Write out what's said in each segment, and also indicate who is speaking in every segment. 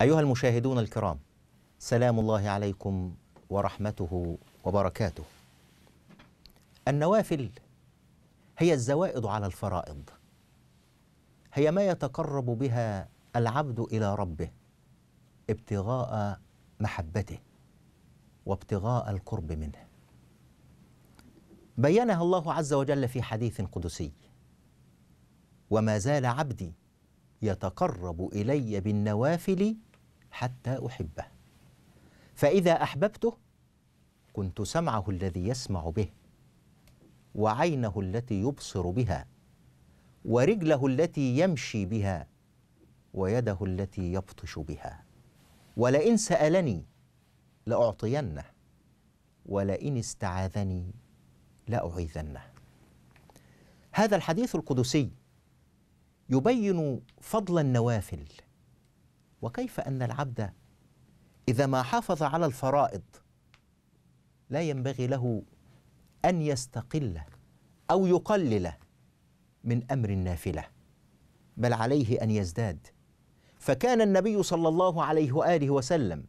Speaker 1: أيها المشاهدون الكرام سلام الله عليكم ورحمته وبركاته النوافل هي الزوائد على الفرائض هي ما يتقرب بها العبد إلى ربه ابتغاء محبته وابتغاء القرب منه بينها الله عز وجل في حديث قدسي وما زال عبدي يتقرب الي بالنوافل حتى أحبه فإذا أحببته كنت سمعه الذي يسمع به وعينه التي يبصر بها ورجله التي يمشي بها ويده التي يبطش بها ولئن سألني لأعطينه ولئن استعاذني لأعيذنه هذا الحديث القدسي يبين فضل النوافل وكيف أن العبد إذا ما حافظ على الفرائض لا ينبغي له أن يستقل أو يقلل من أمر النافلة بل عليه أن يزداد فكان النبي صلى الله عليه وآله وسلم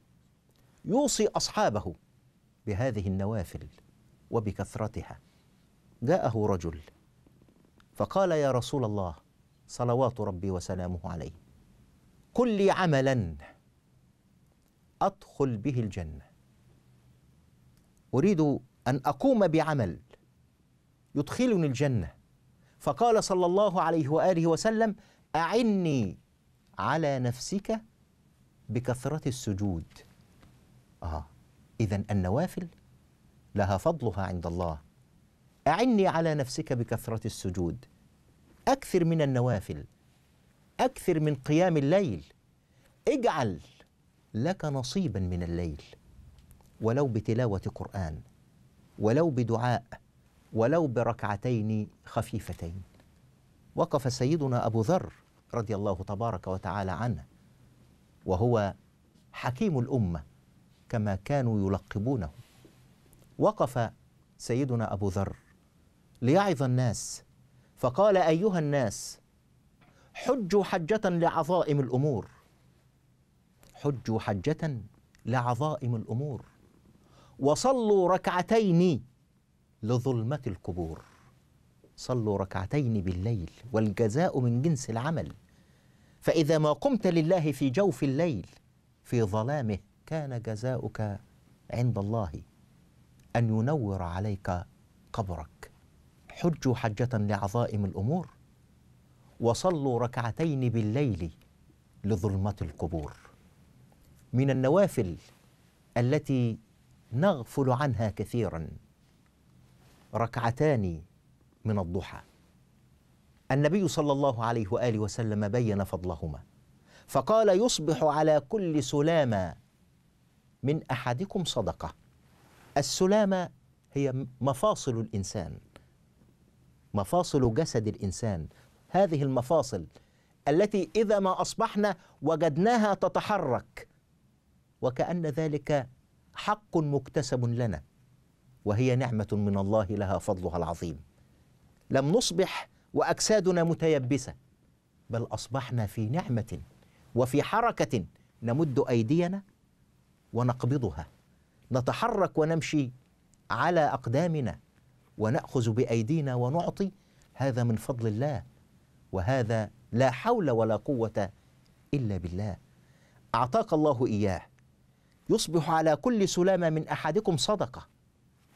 Speaker 1: يوصي أصحابه بهذه النوافل وبكثرتها جاءه رجل فقال يا رسول الله صلوات ربي وسلامه عليه قل لي عملا أدخل به الجنة أريد أن أقوم بعمل يدخلني الجنة فقال صلى الله عليه وآله وسلم أعني على نفسك بكثرة السجود آه إذا النوافل لها فضلها عند الله أعني على نفسك بكثرة السجود أكثر من النوافل أكثر من قيام الليل اجعل لك نصيبا من الليل ولو بتلاوة قرآن ولو بدعاء ولو بركعتين خفيفتين وقف سيدنا أبو ذر رضي الله تبارك وتعالى عنه وهو حكيم الأمة كما كانوا يلقبونه وقف سيدنا أبو ذر ليعظ الناس فقال أيها الناس حجوا حجة لعظائم الأمور حجوا حجة لعظائم الأمور وصلوا ركعتين لظلمة القبور صلوا ركعتين بالليل والجزاء من جنس العمل فإذا ما قمت لله في جوف الليل في ظلامه كان جزاؤك عند الله أن ينور عليك قبرك حجوا حجة لعظائم الأمور وصلوا ركعتين بالليل لظلمة القبور من النوافل التي نغفل عنها كثيرا ركعتان من الضحى النبي صلى الله عليه واله وسلم بين فضلهما فقال يصبح على كل سلامه من احدكم صدقه السلامه هي مفاصل الانسان مفاصل جسد الانسان هذه المفاصل التي إذا ما أصبحنا وجدناها تتحرك وكأن ذلك حق مكتسب لنا وهي نعمة من الله لها فضلها العظيم لم نصبح وأجسادنا متيبسة بل أصبحنا في نعمة وفي حركة نمد أيدينا ونقبضها نتحرك ونمشي على أقدامنا ونأخذ بأيدينا ونعطي هذا من فضل الله وهذا لا حول ولا قوة إلا بالله أعطاك الله إياه يصبح على كل سلامة من أحدكم صدقة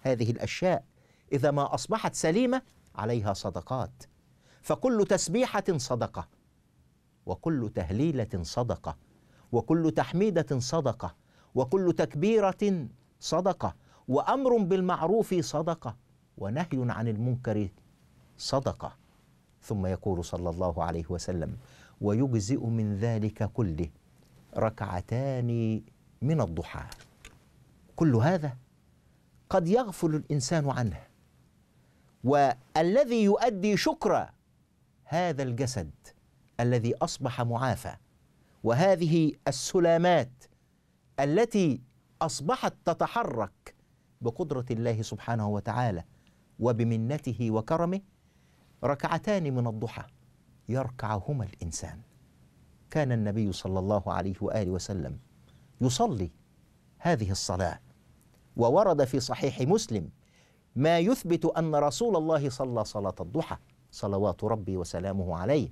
Speaker 1: هذه الأشياء إذا ما أصبحت سليمة عليها صدقات فكل تسبيحة صدقة وكل تهليلة صدقة وكل تحميدة صدقة وكل تكبيرة صدقة وأمر بالمعروف صدقة ونهي عن المنكر صدقه ثم يقول صلى الله عليه وسلم ويجزئ من ذلك كله ركعتان من الضحى كل هذا قد يغفل الانسان عنه والذي يؤدي شكر هذا الجسد الذي اصبح معافى وهذه السلامات التي اصبحت تتحرك بقدره الله سبحانه وتعالى وبمنته وكرمه ركعتان من الضحى يركعهما الانسان كان النبي صلى الله عليه واله وسلم يصلي هذه الصلاه وورد في صحيح مسلم ما يثبت ان رسول الله صلى صلاه الضحى صلوات ربي وسلامه عليه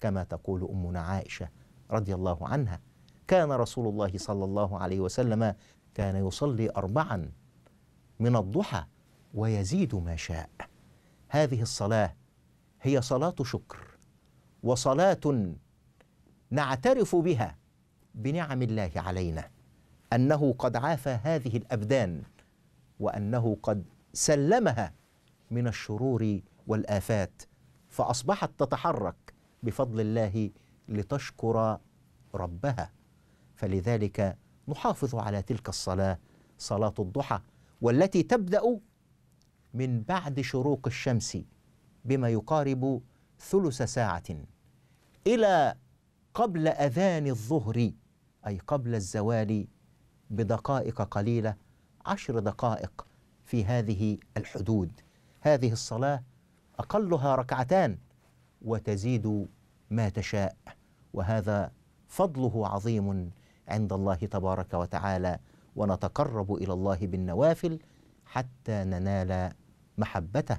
Speaker 1: كما تقول امنا عائشه رضي الله عنها كان رسول الله صلى الله عليه وسلم كان يصلي اربعا من الضحى ويزيد ما شاء هذه الصلاه هي صلاة شكر وصلاة نعترف بها بنعم الله علينا أنه قد عافى هذه الأبدان وأنه قد سلمها من الشرور والآفات فأصبحت تتحرك بفضل الله لتشكر ربها فلذلك نحافظ على تلك الصلاة صلاة الضحى والتي تبدأ من بعد شروق الشمس بما يقارب ثلث ساعة إلى قبل أذان الظهر أي قبل الزوال بدقائق قليلة عشر دقائق في هذه الحدود هذه الصلاة أقلها ركعتان وتزيد ما تشاء وهذا فضله عظيم عند الله تبارك وتعالى ونتقرب إلى الله بالنوافل حتى ننال محبته